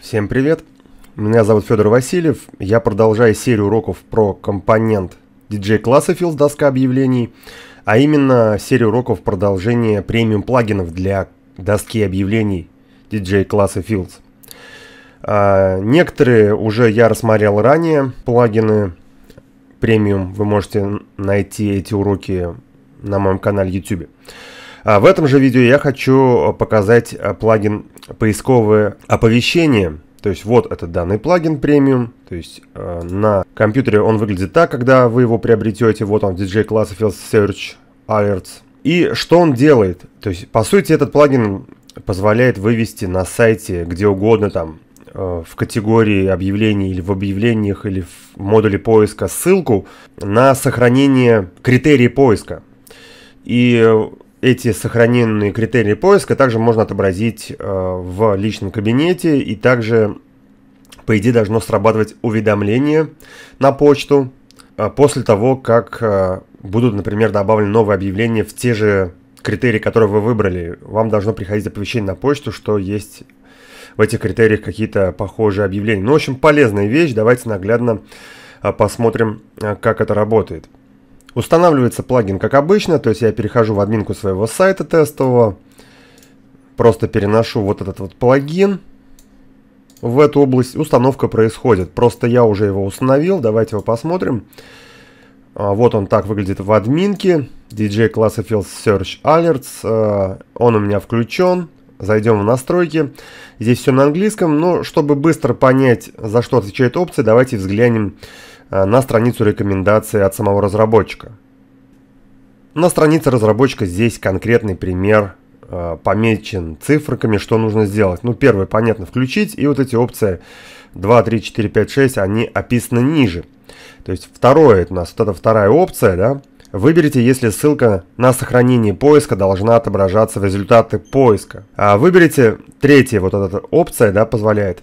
Всем привет! Меня зовут Федор Васильев. Я продолжаю серию уроков про компонент DJ Classifields доска объявлений, а именно серию уроков продолжения премиум плагинов для доски объявлений DJ Classifields. А, некоторые уже я рассмотрел ранее, плагины премиум, вы можете найти эти уроки на моем канале YouTube. А в этом же видео я хочу э, показать э, плагин «Поисковые оповещения». То есть вот этот данный плагин премиум. То есть э, на компьютере он выглядит так, когда вы его приобретете. Вот он, DJ Classified Search Alerts. И что он делает? То есть, по сути, этот плагин позволяет вывести на сайте где угодно, там, в категории объявлений или в объявлениях или в модуле поиска ссылку на сохранение критерий поиска. И эти сохраненные критерии поиска также можно отобразить э, в личном кабинете и также, по идее, должно срабатывать уведомление на почту э, после того, как э, будут, например, добавлены новые объявления в те же критерии, которые вы выбрали. Вам должно приходить оповещение на почту, что есть в этих критериях какие-то похожие объявления. Ну, в общем, полезная вещь. Давайте наглядно посмотрим, как это работает. Устанавливается плагин как обычно, то есть я перехожу в админку своего сайта тестового, просто переношу вот этот вот плагин в эту область, установка происходит. Просто я уже его установил, давайте его посмотрим. А, вот он так выглядит в админке. DJ Classified Search Alerts. А, он у меня включен. Зайдем в настройки. Здесь все на английском, но чтобы быстро понять, за что отвечает опция, давайте взглянем Э, на страницу рекомендации от самого разработчика. На странице разработчика здесь конкретный пример э, помечен цифрами, что нужно сделать. Ну, первое, понятно, включить, и вот эти опции 2, 3, 4, 5, 6, они описаны ниже. То есть второе, это у нас вот эта вторая опция, да, Выберите, если ссылка на сохранение поиска должна отображаться в результаты поиска. А выберите третье, вот эта опция, да, позволяет.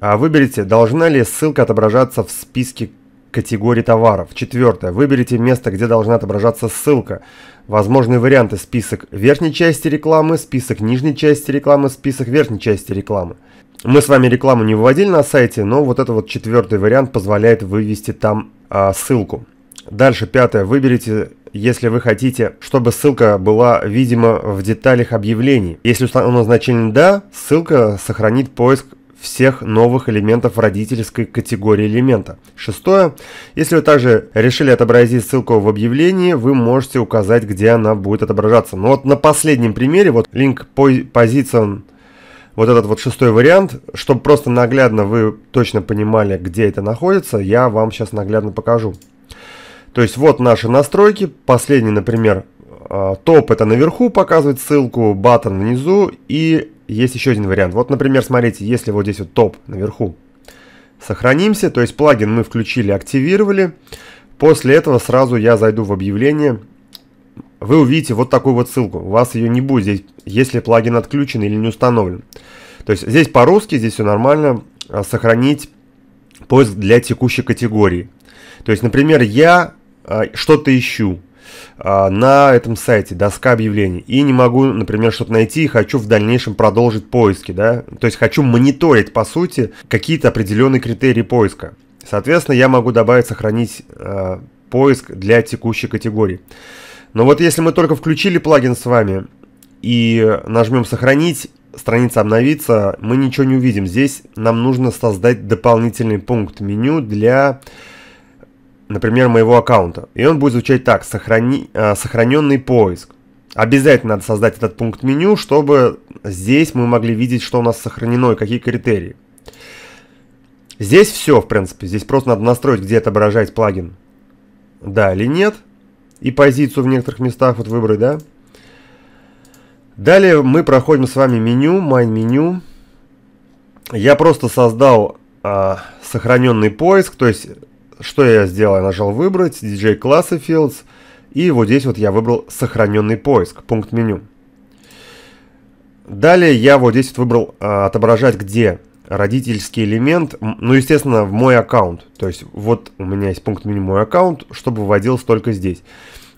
А выберите, должна ли ссылка отображаться в списке категории товаров. Четвертое. Выберите место, где должна отображаться ссылка. Возможные варианты список верхней части рекламы, список нижней части рекламы, список верхней части рекламы. Мы с вами рекламу не выводили на сайте, но вот этот вот четвертый вариант позволяет вывести там а, ссылку. Дальше пятое. Выберите, если вы хотите, чтобы ссылка была видима в деталях объявлений. Если установлено значение «да», ссылка сохранит поиск всех новых элементов родительской категории элемента. Шестое. Если вы также решили отобразить ссылку в объявлении, вы можете указать, где она будет отображаться. Но вот на последнем примере, вот link position, вот этот вот шестой вариант, чтобы просто наглядно вы точно понимали, где это находится, я вам сейчас наглядно покажу. То есть вот наши настройки, последний, например, э, топ это наверху показывает ссылку, батон внизу и есть еще один вариант. Вот, например, смотрите, если вот здесь вот топ наверху, сохранимся, то есть плагин мы включили, активировали. После этого сразу я зайду в объявление. Вы увидите вот такую вот ссылку. У вас ее не будет здесь, если плагин отключен или не установлен. То есть здесь по-русски, здесь все нормально. А, сохранить поиск для текущей категории. То есть, например, я а, что-то ищу. А, на этом сайте, доска объявлений, и не могу, например, что-то найти и хочу в дальнейшем продолжить поиски, да, то есть хочу мониторить, по сути, какие-то определенные критерии поиска. Соответственно, я могу добавить «Сохранить э, поиск для текущей категории». Но вот если мы только включили плагин с вами и нажмем «Сохранить», страница обновится, мы ничего не увидим. Здесь нам нужно создать дополнительный пункт меню для например, моего аккаунта. И он будет звучать так, сохрани, э, сохраненный поиск. Обязательно надо создать этот пункт меню, чтобы здесь мы могли видеть, что у нас сохранено и какие критерии. Здесь все, в принципе. Здесь просто надо настроить, где отображать плагин. Да или нет. И позицию в некоторых местах вот выбрать, да. Далее мы проходим с вами меню, main меню. Я просто создал э, сохраненный поиск, то есть что я сделал? Я нажал выбрать, DJ классы fields, и вот здесь вот я выбрал сохраненный поиск, пункт меню. Далее я вот здесь вот выбрал а, отображать где родительский элемент, ну, естественно, в мой аккаунт. То есть вот у меня есть пункт меню «Мой аккаунт», чтобы выводился только здесь.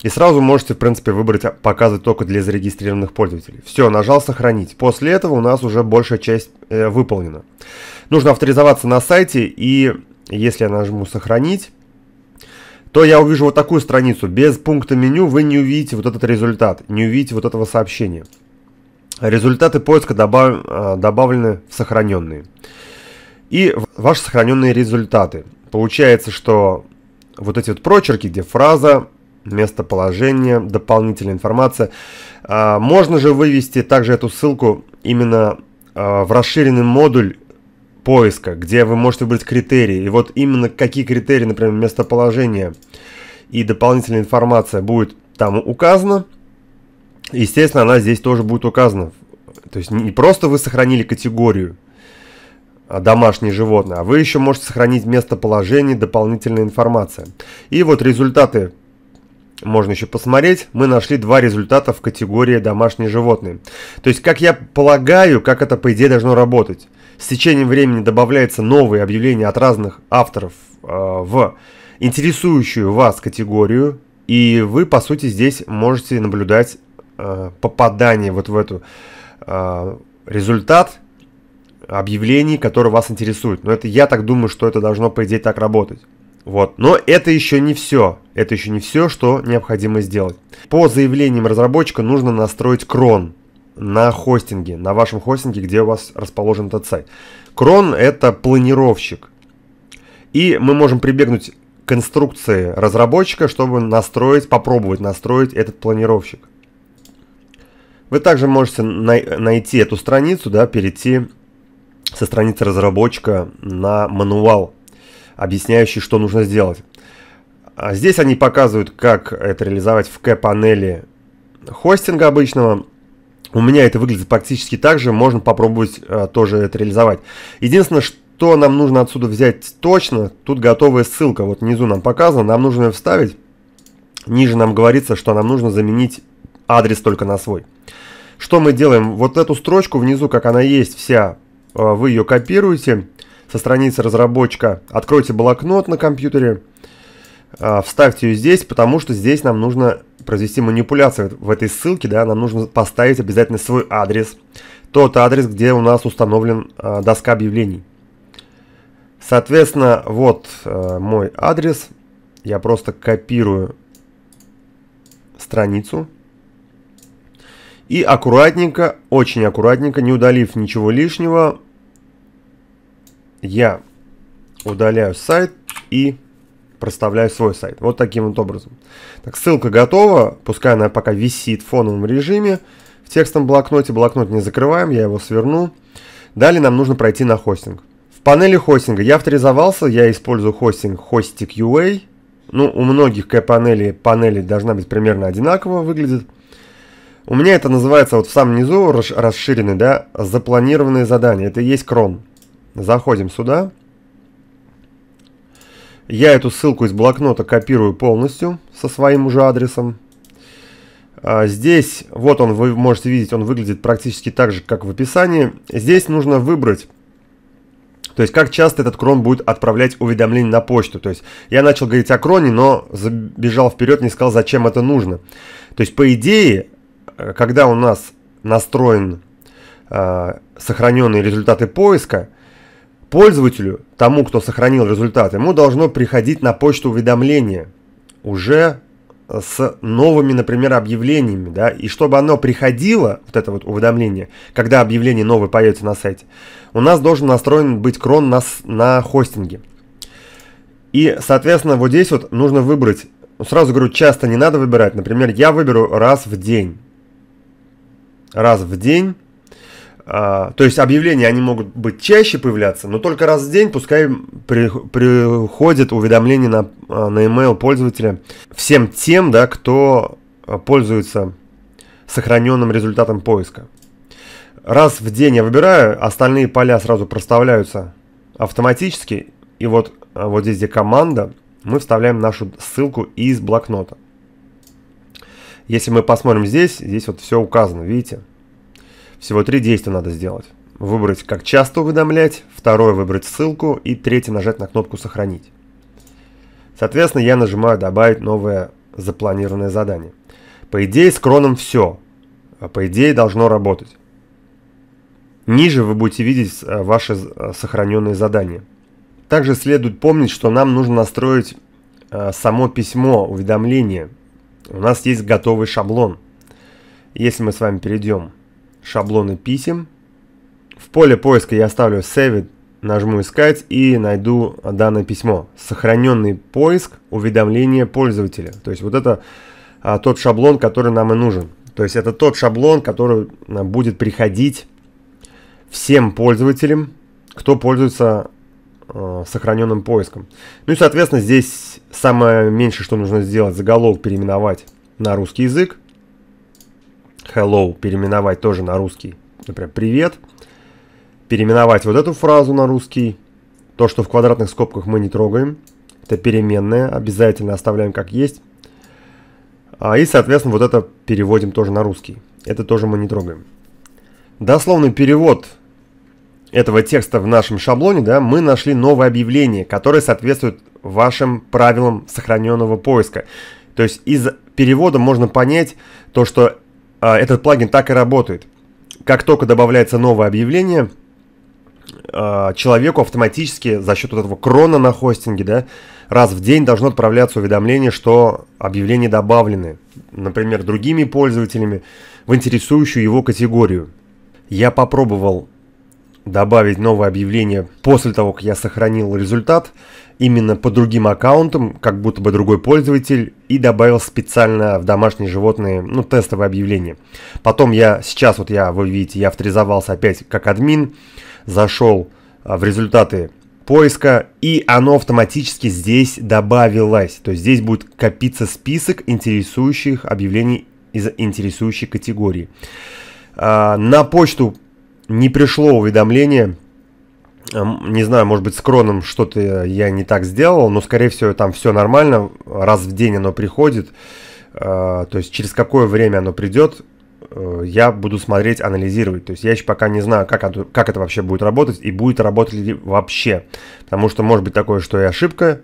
И сразу можете, в принципе, выбрать а, «Показывать только для зарегистрированных пользователей». Все, нажал «Сохранить». После этого у нас уже большая часть э, выполнена. Нужно авторизоваться на сайте и если я нажму «Сохранить», то я увижу вот такую страницу. Без пункта меню вы не увидите вот этот результат, не увидите вот этого сообщения. Результаты поиска добав... Э, добавлены в сохраненные. И ваши сохраненные результаты. Получается, что вот эти вот прочерки, где фраза, местоположение, дополнительная информация. Э, можно же вывести также эту ссылку именно э, в расширенный модуль поиска, где вы можете выбрать критерии. И вот именно какие критерии, например, местоположение и дополнительная информация будет там указана. Естественно, она здесь тоже будет указана. То есть не просто вы сохранили категорию а, домашние животные, а вы еще можете сохранить местоположение, дополнительная информация. И вот результаты можно еще посмотреть, мы нашли два результата в категории домашние животные. То есть, как я полагаю, как это по идее должно работать. С течением времени добавляются новые объявления от разных авторов э, в интересующую вас категорию, и вы, по сути, здесь можете наблюдать э, попадание вот в эту э, результат объявлений, которые вас интересуют. Но это я так думаю, что это должно, по идее, так работать. Вот. Но это еще не все. Это еще не все, что необходимо сделать. По заявлениям разработчика нужно настроить крон на хостинге, на вашем хостинге, где у вас расположен этот сайт. Крон – это планировщик. И мы можем прибегнуть к инструкции разработчика, чтобы настроить, попробовать настроить этот планировщик. Вы также можете най найти эту страницу, да, перейти со страницы разработчика на мануал, объясняющий, что нужно сделать. А здесь они показывают, как это реализовать в К-панели хостинга обычного. У меня это выглядит практически так же, можно попробовать а, тоже это реализовать. Единственное, что нам нужно отсюда взять точно, тут готовая ссылка, вот внизу нам показано, нам нужно ее вставить. Ниже нам говорится, что нам нужно заменить адрес только на свой. Что мы делаем? Вот эту строчку внизу, как она есть вся, э, вы ее копируете со страницы разработчика, откройте блокнот на компьютере, а, вставьте ее здесь, потому что здесь нам нужно произвести манипуляцию в этой ссылке, да, нам нужно поставить обязательно свой адрес, тот адрес, где у нас установлен а, доска объявлений. Соответственно, вот а, мой адрес, я просто копирую страницу и аккуратненько, очень аккуратненько, не удалив ничего лишнего, я удаляю сайт и проставляю свой сайт. Вот таким вот образом. Так, ссылка готова, пускай она пока висит в фоновом режиме. В текстовом блокноте блокнот не закрываем, я его сверну. Далее нам нужно пройти на хостинг. В панели хостинга я авторизовался, я использую хостинг Hostic UA. Ну, у многих K-панели панели должна быть примерно одинаково выглядит. У меня это называется вот в самом низу расширенный, да, запланированные задания. Это и есть крон. Заходим сюда. Я эту ссылку из блокнота копирую полностью со своим уже адресом. А, здесь, вот он, вы можете видеть, он выглядит практически так же, как в описании. Здесь нужно выбрать то есть, как часто этот крон будет отправлять уведомления на почту. То есть, я начал говорить о кроне, но забежал вперед, не сказал, зачем это нужно. То есть, по идее, э, когда у нас настроен э, сохраненные результаты поиска, Пользователю, тому, кто сохранил результат, ему должно приходить на почту уведомление уже э, с новыми, например, объявлениями, да, и чтобы оно приходило, вот это вот уведомление, когда объявление новое появится на сайте, у нас должен настроен быть крон на, на хостинге. И, соответственно, вот здесь вот нужно выбрать, ну, сразу говорю, часто не надо выбирать, например, я выберу раз в день. Раз в день а, то есть объявления, они могут быть чаще появляться, но только раз в день пускай при, приходит уведомление на, а, на email пользователя всем тем, да, кто а, пользуется сохраненным результатом поиска. Раз в день я выбираю, остальные поля сразу проставляются автоматически, и вот, вот здесь, где команда, мы вставляем нашу ссылку из блокнота. Если мы посмотрим здесь, здесь вот все указано, видите? Всего три действия надо сделать. Выбрать «Как часто уведомлять», второе «Выбрать ссылку» и третье нажать на кнопку «Сохранить». Соответственно, я нажимаю «Добавить новое запланированное задание». По идее, с кроном все. А по идее, должно работать. Ниже вы будете видеть э, ваши э, сохраненные задания. Также следует помнить, что нам нужно настроить э, само письмо, уведомление. У нас есть готовый шаблон. Если мы с вами перейдем шаблоны писем. В поле поиска я оставлю Saved, нажму «Искать» и найду данное письмо. Сохраненный поиск уведомления пользователя. То есть вот это а, тот шаблон, который нам и нужен. То есть это тот шаблон, который нам будет приходить всем пользователям, кто пользуется а, сохраненным поиском. Ну и, соответственно, здесь самое меньшее, что нужно сделать, заголовок переименовать на русский язык hello переименовать тоже на русский, например, привет, переименовать вот эту фразу на русский, то, что в квадратных скобках мы не трогаем, это переменная, обязательно оставляем как есть. А, и, соответственно, вот это переводим тоже на русский. Это тоже мы не трогаем. Дословный перевод этого текста в нашем шаблоне, да, мы нашли новое объявление, которое соответствует вашим правилам сохраненного поиска. То есть из перевода можно понять то, что а, этот плагин так и работает. Как только добавляется новое объявление, а, человеку автоматически за счет вот этого крона на хостинге, да, раз в день должно отправляться уведомление, что объявления добавлены, например, другими пользователями в интересующую его категорию. Я попробовал добавить новое объявление после того, как я сохранил результат, именно по другим аккаунтам, как будто бы другой пользователь, и добавил специально в домашние животные, ну, тестовое объявление. Потом я, сейчас вот я, вы видите, я авторизовался опять как админ, зашел а, в результаты поиска, и оно автоматически здесь добавилось. То есть здесь будет копиться список интересующих объявлений из интересующей категории. А, на почту не пришло уведомление. Не знаю, может быть, с кроном что-то я не так сделал, но, скорее всего, там все нормально. Раз в день оно приходит. А, то есть через какое время оно придет, э, я буду смотреть, анализировать. То есть я еще пока не знаю, как это, как это вообще будет работать и будет работать ли вообще. Потому что может быть такое, что и ошибка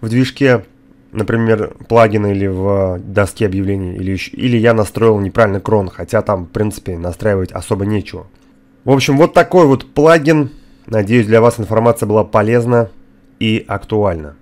в движке, например, плагина или в доске объявлений, или, еще, или я настроил неправильно крон, хотя там, в принципе, настраивать особо нечего. В общем, вот такой вот плагин. Надеюсь, для вас информация была полезна и актуальна.